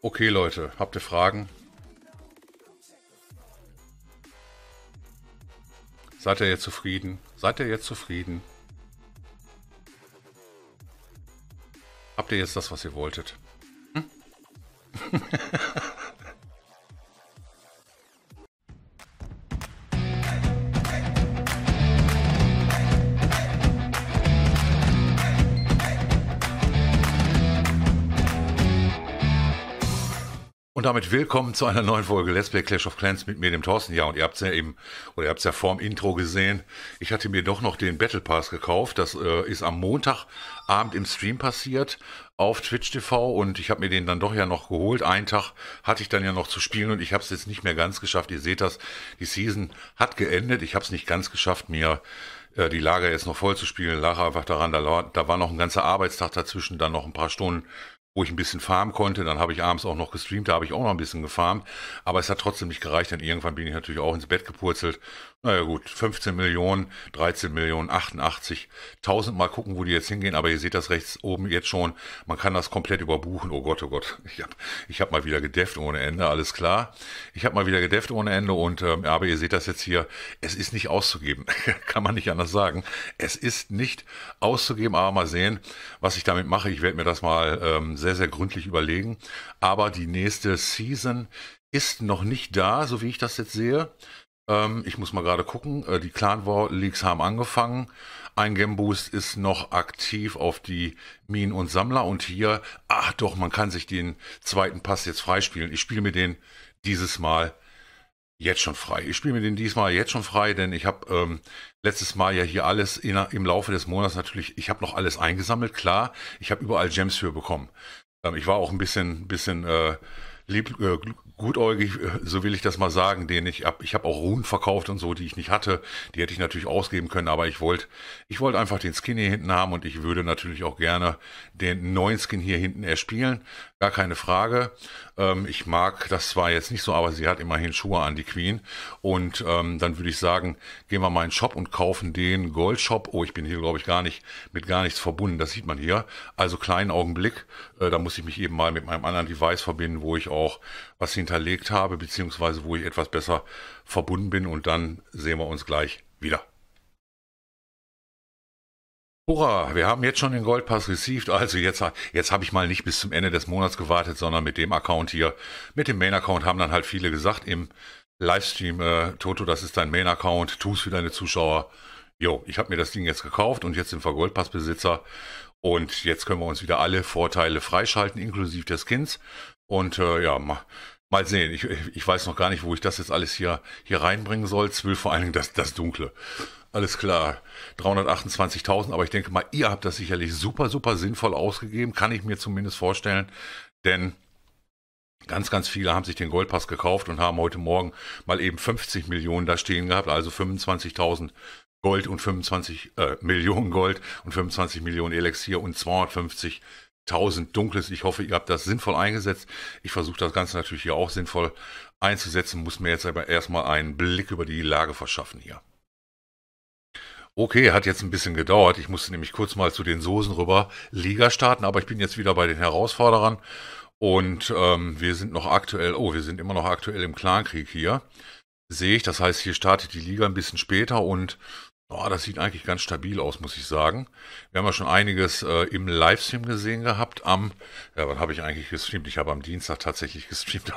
Okay, Leute, habt ihr Fragen? Seid ihr jetzt zufrieden? Seid ihr jetzt zufrieden? Habt ihr jetzt das, was ihr wolltet? Hm? Und damit willkommen zu einer neuen Folge Let's Play Clash of Clans mit mir, dem Thorsten. Ja, und ihr habt es ja eben, oder ihr habt es ja vorm Intro gesehen, ich hatte mir doch noch den Battle Pass gekauft. Das äh, ist am Montagabend im Stream passiert auf Twitch TV und ich habe mir den dann doch ja noch geholt. Einen Tag hatte ich dann ja noch zu spielen und ich habe es jetzt nicht mehr ganz geschafft. Ihr seht das, die Season hat geendet. Ich habe es nicht ganz geschafft, mir äh, die Lager jetzt noch voll zu spielen, lag einfach daran, da, da war noch ein ganzer Arbeitstag dazwischen, dann noch ein paar Stunden wo ich ein bisschen farmen konnte. Dann habe ich abends auch noch gestreamt, da habe ich auch noch ein bisschen gefarmt. Aber es hat trotzdem nicht gereicht, denn irgendwann bin ich natürlich auch ins Bett gepurzelt. Naja gut, 15 Millionen, 13 Millionen, 88, 1000 mal gucken, wo die jetzt hingehen. Aber ihr seht das rechts oben jetzt schon, man kann das komplett überbuchen. Oh Gott, oh Gott, ich habe ich hab mal wieder gedefft ohne Ende, alles klar. Ich habe mal wieder gedefft ohne Ende und ähm, aber ihr seht das jetzt hier, es ist nicht auszugeben, kann man nicht anders sagen. Es ist nicht auszugeben, aber mal sehen, was ich damit mache. Ich werde mir das mal ähm, selbst sehr, sehr gründlich überlegen. Aber die nächste Season ist noch nicht da, so wie ich das jetzt sehe. Ähm, ich muss mal gerade gucken. Äh, die Clan War Leaks haben angefangen. Ein Game Boost ist noch aktiv auf die Minen und Sammler. Und hier, ach doch, man kann sich den zweiten Pass jetzt freispielen. Ich spiele mir den dieses Mal Jetzt schon frei. Ich spiele mir den diesmal jetzt schon frei, denn ich habe ähm, letztes Mal ja hier alles in, im Laufe des Monats natürlich, ich habe noch alles eingesammelt, klar. Ich habe überall Gems für bekommen. Ähm, ich war auch ein bisschen, bisschen äh, lieb, äh, gutäugig, äh, so will ich das mal sagen, den ich habe. Ich habe auch Runen verkauft und so, die ich nicht hatte. Die hätte ich natürlich ausgeben können, aber ich wollte, ich wollte einfach den Skin hier hinten haben und ich würde natürlich auch gerne den neuen Skin hier hinten erspielen. Gar keine Frage. Ähm, ich mag, das war jetzt nicht so, aber sie hat immerhin Schuhe an, die Queen. Und ähm, dann würde ich sagen, gehen wir mal in den Shop und kaufen den Goldshop. Oh, ich bin hier, glaube ich, gar nicht mit gar nichts verbunden. Das sieht man hier. Also kleinen Augenblick. Äh, da muss ich mich eben mal mit meinem anderen Device verbinden, wo ich auch was hinterlegt habe, beziehungsweise wo ich etwas besser verbunden bin. Und dann sehen wir uns gleich wieder. Hurra, wir haben jetzt schon den Goldpass received. Also jetzt, jetzt habe ich mal nicht bis zum Ende des Monats gewartet, sondern mit dem Account hier, mit dem Main-Account haben dann halt viele gesagt im Livestream, äh, Toto, das ist dein Main-Account, tu es für deine Zuschauer. Jo, ich habe mir das Ding jetzt gekauft und jetzt sind wir Goldpassbesitzer. Und jetzt können wir uns wieder alle Vorteile freischalten, inklusive der Skins. Und äh, ja, mal, mal sehen. Ich, ich weiß noch gar nicht, wo ich das jetzt alles hier, hier reinbringen soll. Zwölf vor allen Dingen das, das Dunkle. Alles klar, 328.000, aber ich denke mal, ihr habt das sicherlich super, super sinnvoll ausgegeben, kann ich mir zumindest vorstellen, denn Ganz, ganz viele haben sich den Goldpass gekauft und haben heute Morgen mal eben 50 Millionen da stehen gehabt, also 25.000 Gold und 25 äh, Millionen Gold und 25 Millionen Elixier und 250.000 Dunkles. Ich hoffe, ihr habt das sinnvoll eingesetzt. Ich versuche das Ganze natürlich hier auch sinnvoll einzusetzen, muss mir jetzt aber erstmal einen Blick über die Lage verschaffen hier. Okay, hat jetzt ein bisschen gedauert. Ich musste nämlich kurz mal zu den Soßen rüber Liga starten, aber ich bin jetzt wieder bei den Herausforderern und ähm, wir sind noch aktuell, oh, wir sind immer noch aktuell im Clankrieg hier. Sehe ich, das heißt, hier startet die Liga ein bisschen später und Oh, das sieht eigentlich ganz stabil aus, muss ich sagen. Wir haben ja schon einiges äh, im Livestream gesehen gehabt. Am, ja, wann habe ich eigentlich gestreamt? Ich habe am Dienstag tatsächlich gestreamt,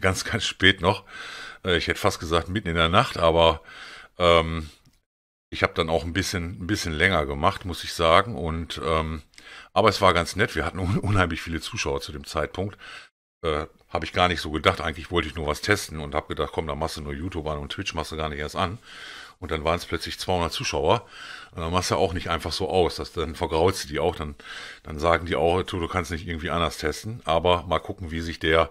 ganz, ganz spät noch. Äh, ich hätte fast gesagt mitten in der Nacht, aber ähm, ich habe dann auch ein bisschen, ein bisschen länger gemacht, muss ich sagen. Und ähm, aber es war ganz nett. Wir hatten unheimlich viele Zuschauer zu dem Zeitpunkt. Äh, habe ich gar nicht so gedacht. Eigentlich wollte ich nur was testen und habe gedacht, komm, da machst du nur YouTube an und Twitch machst du gar nicht erst an. Und dann waren es plötzlich 200 Zuschauer. Und äh, dann machst du auch nicht einfach so aus. Das, dann vergraulst du die auch. Dann, dann sagen die auch, du, du kannst nicht irgendwie anders testen. Aber mal gucken, wie sich der,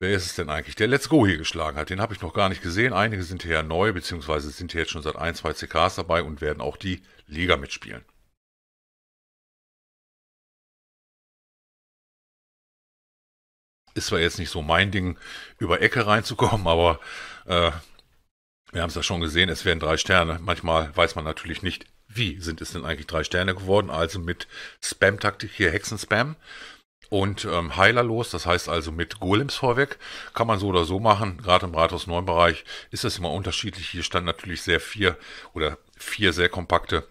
Wer ist es denn eigentlich, der Let's Go hier geschlagen hat? Den habe ich noch gar nicht gesehen. Einige sind hier ja neu, beziehungsweise sind hier jetzt schon seit ein, zwei CKs dabei und werden auch die Liga mitspielen. Ist zwar jetzt nicht so mein Ding, über Ecke reinzukommen, aber äh, wir haben es ja schon gesehen, es werden drei Sterne. Manchmal weiß man natürlich nicht, wie sind es denn eigentlich drei Sterne geworden. Also mit Spam-Taktik hier, Hexenspam. spam und ähm, heilerlos, das heißt also mit Golems vorweg, kann man so oder so machen. Gerade im Rathaus 9 Bereich ist das immer unterschiedlich. Hier stand natürlich sehr vier oder vier sehr kompakte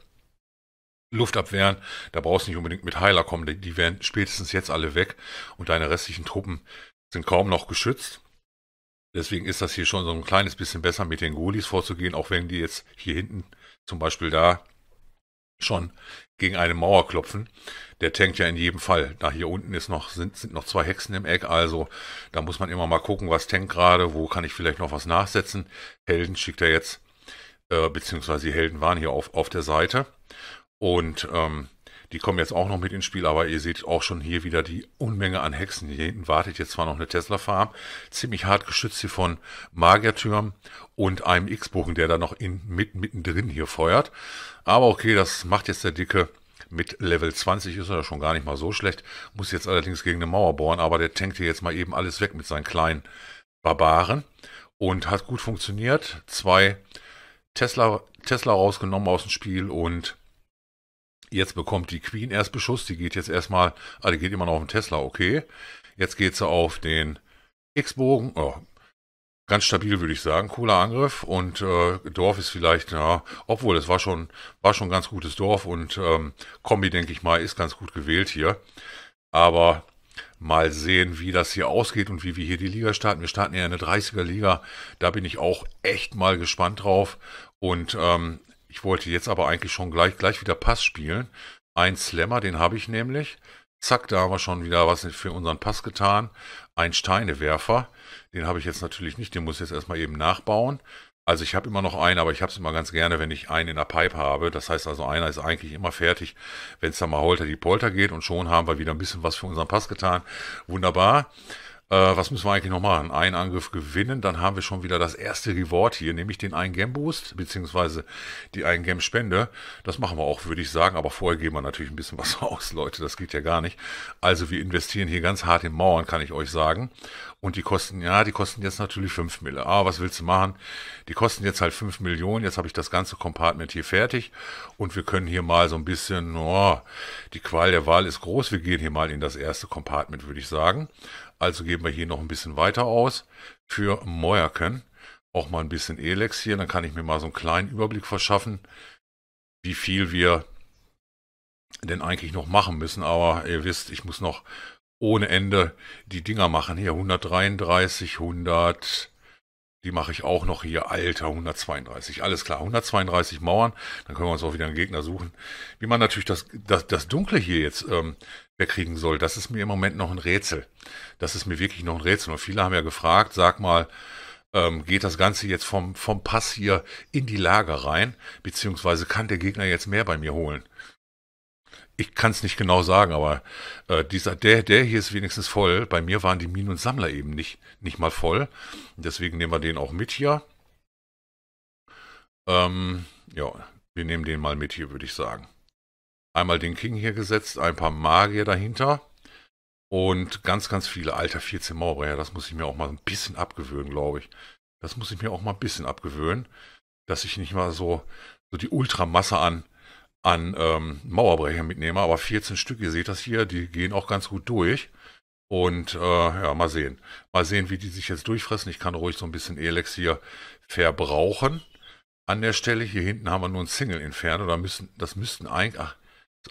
Luftabwehren. Da brauchst du nicht unbedingt mit Heiler kommen, die, die wären spätestens jetzt alle weg und deine restlichen Truppen sind kaum noch geschützt. Deswegen ist das hier schon so ein kleines bisschen besser mit den Golis vorzugehen, auch wenn die jetzt hier hinten zum Beispiel da schon gegen eine Mauer klopfen. Der tankt ja in jedem Fall. Da hier unten ist noch, sind, sind noch zwei Hexen im Eck, also da muss man immer mal gucken, was tankt gerade, wo kann ich vielleicht noch was nachsetzen. Helden schickt er jetzt, äh, beziehungsweise die Helden waren hier auf, auf der Seite. Und ähm, die kommen jetzt auch noch mit ins Spiel, aber ihr seht auch schon hier wieder die Unmenge an Hexen. Hier hinten wartet jetzt zwar noch eine Tesla-Farm, ziemlich hart geschützt hier von Magiertürmen und einem X-Bogen, der da noch in, mit, mittendrin hier feuert. Aber okay, das macht jetzt der Dicke. Mit Level 20 ist er ja schon gar nicht mal so schlecht. Muss jetzt allerdings gegen eine Mauer bohren, aber der tankt hier jetzt mal eben alles weg mit seinen kleinen Barbaren. Und hat gut funktioniert. Zwei Tesla, Tesla rausgenommen aus dem Spiel und Jetzt bekommt die Queen erst Beschuss. Die geht jetzt erstmal, ah, die geht immer noch auf den Tesla, okay. Jetzt geht sie auf den X-Bogen. Oh, ganz stabil, würde ich sagen. Cooler Angriff. Und äh, Dorf ist vielleicht, ja, obwohl es war schon, war schon ganz gutes Dorf und ähm, Kombi, denke ich mal, ist ganz gut gewählt hier. Aber mal sehen, wie das hier ausgeht und wie wir hier die Liga starten. Wir starten ja eine 30er Liga. Da bin ich auch echt mal gespannt drauf. Und ähm, ich wollte jetzt aber eigentlich schon gleich, gleich wieder Pass spielen. Ein Slammer, den habe ich nämlich. Zack, da haben wir schon wieder was für unseren Pass getan. Ein Steinewerfer, den habe ich jetzt natürlich nicht, den muss ich jetzt erstmal eben nachbauen. Also ich habe immer noch einen, aber ich habe es immer ganz gerne, wenn ich einen in der Pipe habe. Das heißt also, einer ist eigentlich immer fertig, wenn es dann mal holter die Polter geht und schon haben wir wieder ein bisschen was für unseren Pass getan. Wunderbar. Äh, was müssen wir eigentlich noch machen? Einen Angriff gewinnen, dann haben wir schon wieder das erste Reward hier, nämlich den 1 Gem Boost, beziehungsweise die 1 Gem Spende. Das machen wir auch, würde ich sagen, aber vorher geben wir natürlich ein bisschen was aus, Leute, das geht ja gar nicht. Also wir investieren hier ganz hart in Mauern, kann ich euch sagen. Und die kosten, ja, die kosten jetzt natürlich 5 Mille. Ah, was willst du machen? Die kosten jetzt halt 5 Millionen. Jetzt habe ich das ganze Compartment hier fertig. Und wir können hier mal so ein bisschen, oh, die Qual der Wahl ist groß. Wir gehen hier mal in das erste Compartment, würde ich sagen. Also geben wir hier noch ein bisschen weiter aus für Moerken. Auch mal ein bisschen Elex hier, dann kann ich mir mal so einen kleinen Überblick verschaffen, wie viel wir denn eigentlich noch machen müssen. Aber ihr wisst, ich muss noch ohne Ende die Dinger machen. Hier 133, 100... Die mache ich auch noch hier. Alter, 132. Alles klar, 132 Mauern. Dann können wir uns auch wieder einen Gegner suchen. Wie man natürlich das, das, das Dunkle hier jetzt ähm, wegkriegen soll, das ist mir im Moment noch ein Rätsel. Das ist mir wirklich noch ein Rätsel. Und viele haben ja gefragt, sag mal, ähm, geht das Ganze jetzt vom, vom Pass hier in die Lager rein? Beziehungsweise kann der Gegner jetzt mehr bei mir holen? ich kann es nicht genau sagen, aber äh, dieser, der, der hier ist wenigstens voll. Bei mir waren die Minen und Sammler eben nicht, nicht mal voll. Deswegen nehmen wir den auch mit hier. Ähm, ja, wir nehmen den mal mit hier, würde ich sagen. Einmal den King hier gesetzt, ein paar Magier dahinter. Und ganz, ganz viele. Alter, 14 Mauerbrecher, das muss ich mir auch mal ein bisschen abgewöhnen, glaube ich. Das muss ich mir auch mal ein bisschen abgewöhnen, dass ich nicht mal so, so die Ultramasse an an ähm, Mauerbrecher mitnehme, aber 14 Stück, ihr seht das hier, die gehen auch ganz gut durch. Und äh, ja, mal sehen. Mal sehen, wie die sich jetzt durchfressen. Ich kann ruhig so ein bisschen Elex hier verbrauchen. An der Stelle hier hinten haben wir nur ein Single Inferno. Da müssen, das müssten eigentlich,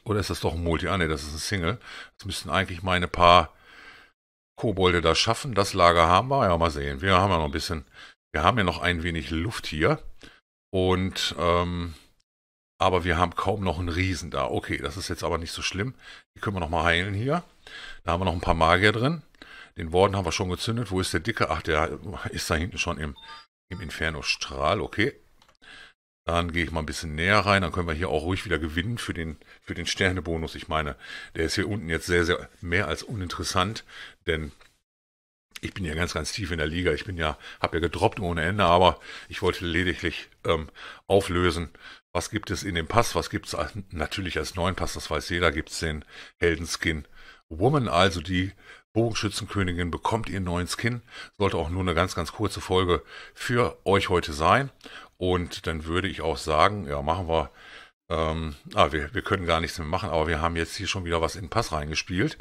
oder ist das doch ein Multi? Ah, ne, das ist ein Single. Das müssten eigentlich meine paar Kobolde da schaffen. Das Lager haben wir. Ja, mal sehen. Wir haben ja noch ein bisschen, wir haben ja noch ein wenig Luft hier. Und ähm, aber wir haben kaum noch einen Riesen da. Okay, das ist jetzt aber nicht so schlimm. Die können wir nochmal heilen hier. Da haben wir noch ein paar Magier drin. Den Worden haben wir schon gezündet. Wo ist der Dicke? Ach, der ist da hinten schon im, im Inferno-Strahl. Okay. Dann gehe ich mal ein bisschen näher rein. Dann können wir hier auch ruhig wieder gewinnen für den, für den Sternebonus. Ich meine, der ist hier unten jetzt sehr, sehr mehr als uninteressant. Denn ich bin ja ganz, ganz tief in der Liga. Ich bin ja, habe ja gedroppt ohne Ende, aber ich wollte lediglich ähm, auflösen, was gibt es in dem Pass? Was gibt es natürlich als neuen Pass? Das weiß jeder. Gibt es den Heldenskin Woman, also die Bogenschützenkönigin, bekommt ihren neuen Skin. Sollte auch nur eine ganz, ganz kurze Folge für euch heute sein. Und dann würde ich auch sagen, ja, machen wir. Ähm, ah, wir, wir können gar nichts mehr machen, aber wir haben jetzt hier schon wieder was in den Pass reingespielt.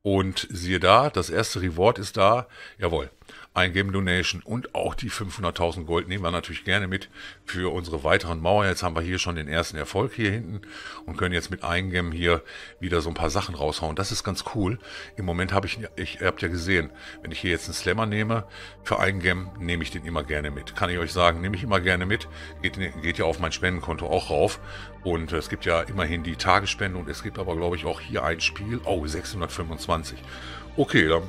Und siehe da, das erste Reward ist da. Jawohl eingeben, Donation und auch die 500.000 Gold nehmen wir natürlich gerne mit für unsere weiteren Mauer. Jetzt haben wir hier schon den ersten Erfolg hier hinten und können jetzt mit Eingem hier wieder so ein paar Sachen raushauen. Das ist ganz cool. Im Moment habe ich, ich ihr habt ja gesehen, wenn ich hier jetzt einen Slammer nehme, für Eingem nehme ich den immer gerne mit. Kann ich euch sagen, nehme ich immer gerne mit. Geht, geht ja auf mein Spendenkonto auch rauf. Und es gibt ja immerhin die Tagesspende und es gibt aber, glaube ich, auch hier ein Spiel. Oh, 625. Okay, dann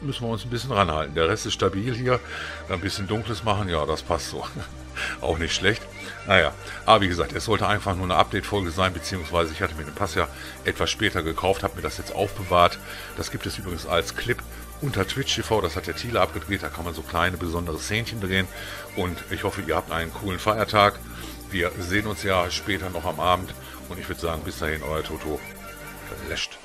müssen wir uns ein bisschen ranhalten. Der Rest ist stabil hier. Ein bisschen dunkles machen, ja, das passt so. Auch nicht schlecht. Naja, aber wie gesagt, es sollte einfach nur eine Update-Folge sein, beziehungsweise ich hatte mir den Pass ja etwas später gekauft, habe mir das jetzt aufbewahrt. Das gibt es übrigens als Clip unter Twitch TV, das hat der Thiele abgedreht, da kann man so kleine besondere Szenen drehen und ich hoffe, ihr habt einen coolen Feiertag. Wir sehen uns ja später noch am Abend und ich würde sagen, bis dahin, euer Toto. Löscht.